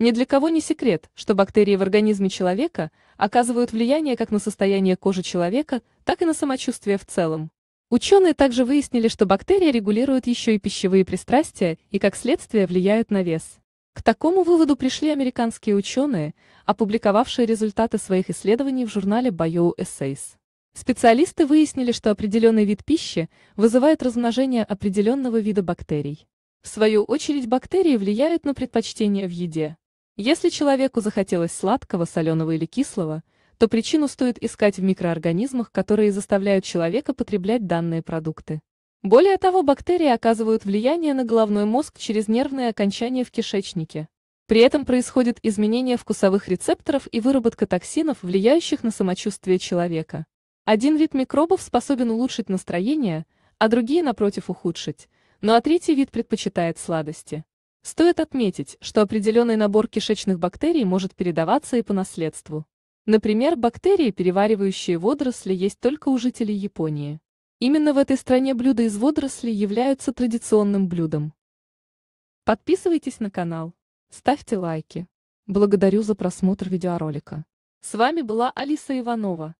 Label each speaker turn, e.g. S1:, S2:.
S1: Ни для кого не секрет, что бактерии в организме человека оказывают влияние как на состояние кожи человека, так и на самочувствие в целом. Ученые также выяснили, что бактерии регулируют еще и пищевые пристрастия и, как следствие, влияют на вес. К такому выводу пришли американские ученые, опубликовавшие результаты своих исследований в журнале BioEssays. Специалисты выяснили, что определенный вид пищи вызывает размножение определенного вида бактерий. В свою очередь бактерии влияют на предпочтения в еде. Если человеку захотелось сладкого, соленого или кислого, то причину стоит искать в микроорганизмах, которые заставляют человека потреблять данные продукты. Более того, бактерии оказывают влияние на головной мозг через нервные окончания в кишечнике. При этом происходит изменение вкусовых рецепторов и выработка токсинов, влияющих на самочувствие человека. Один вид микробов способен улучшить настроение, а другие, напротив, ухудшить, ну а третий вид предпочитает сладости. Стоит отметить, что определенный набор кишечных бактерий может передаваться и по наследству. Например, бактерии, переваривающие водоросли, есть только у жителей Японии. Именно в этой стране блюда из водорослей являются традиционным блюдом. Подписывайтесь на канал, ставьте лайки. Благодарю за просмотр видеоролика. С вами была Алиса Иванова.